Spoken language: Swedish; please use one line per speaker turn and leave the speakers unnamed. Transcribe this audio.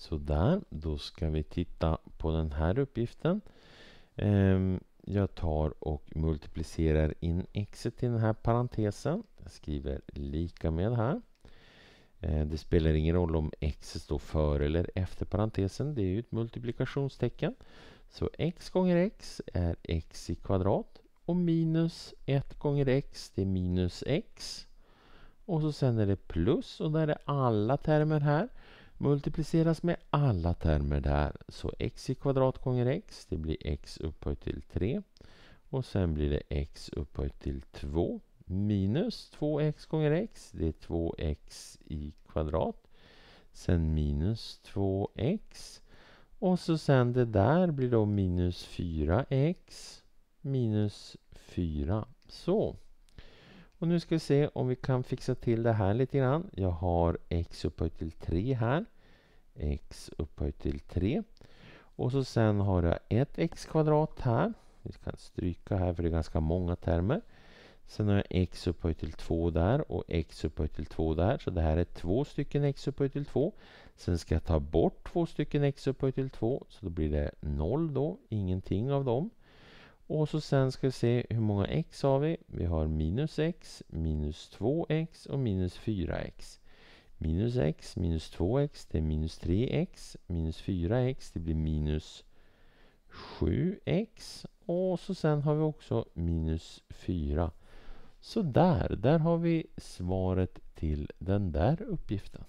Sådär, då ska vi titta på den här uppgiften. Ehm, jag tar och multiplicerar in x i den här parentesen. Jag skriver lika med här. Ehm, det spelar ingen roll om x står före eller efter parentesen. Det är ju ett multiplikationstecken. Så x gånger x är x i kvadrat. Och minus 1 gånger x, det är minus x. Och så sen är det plus och där är alla termer här multipliceras med alla termer där. Så x i kvadrat gånger x, det blir x upphöjt till 3. Och sen blir det x upphöjt till 2 minus 2x gånger x, det är 2x i kvadrat. Sen minus 2x. Och så sen det där blir då minus 4x minus 4. Så. Och nu ska vi se om vi kan fixa till det här lite grann. Jag har x upphöjt till 3 här. x upphöjt till 3. Och så sen har jag ett x kvadrat här. Vi kan stryka här för det är ganska många termer. Sen har jag x upphöjt till 2 där och x upphöjt till 2 där. Så det här är två stycken x upphöjt till 2. Sen ska jag ta bort två stycken x upphöjt till 2. Så då blir det 0 då, ingenting av dem. Och så sen ska vi se hur många x har vi. Vi har minus x, minus 2x och minus 4x. Minus x, minus 2x, det är minus 3x. Minus 4x, det blir minus 7x. Och så sen har vi också minus 4. Så där, där har vi svaret till den där uppgiften.